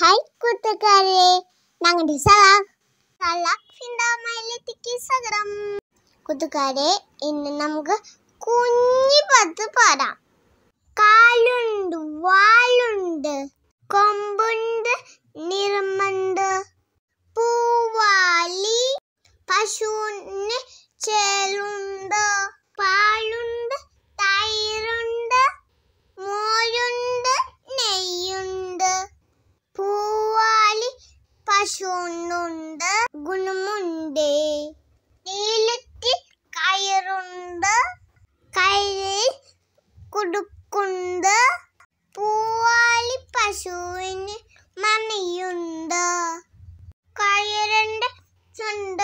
hi കൂട്ടുകാരെ ഞങ്ങളുടെ സലാഖിലേക്ക് സ്വാഗതം കൂട്ടുകാരെ ഇന്ന് നമുക്ക് കുഞ്ഞി പത്ത് പാടാം കാലുണ്ട് വാളുണ്ട് കൊമ്പുണ്ട് നിറമുണ്ട് പൂവാലി പശുവിന് ചേ ചൂണ്ടുണ്ട് ഗുണമുണ്ടേ നീലത്തിൽ കയറുണ്ട് കയ്യിൽ കൊടുക്കുണ്ട് പൂവാലി പശുവിന് മണിയുണ്ട് കയറിൻ്റെ ചുണ്ട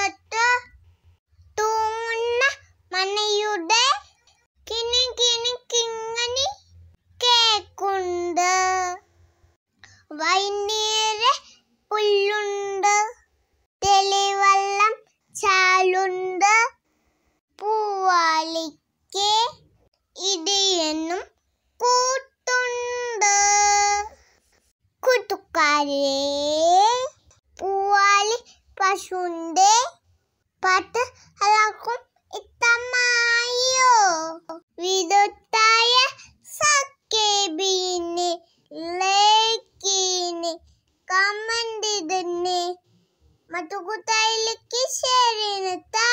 കരേ പൂവാലി പശുവിൻ്റെ പാട്ട് അതാക്കും ഇത്തമായോ വിദുത്തായ സക്കേബിന് ലേക്കിന് കമന്റ് ഇടുന്നേ മറ്റുകൂട്ടായിലേക്ക് ശരിനെത്താ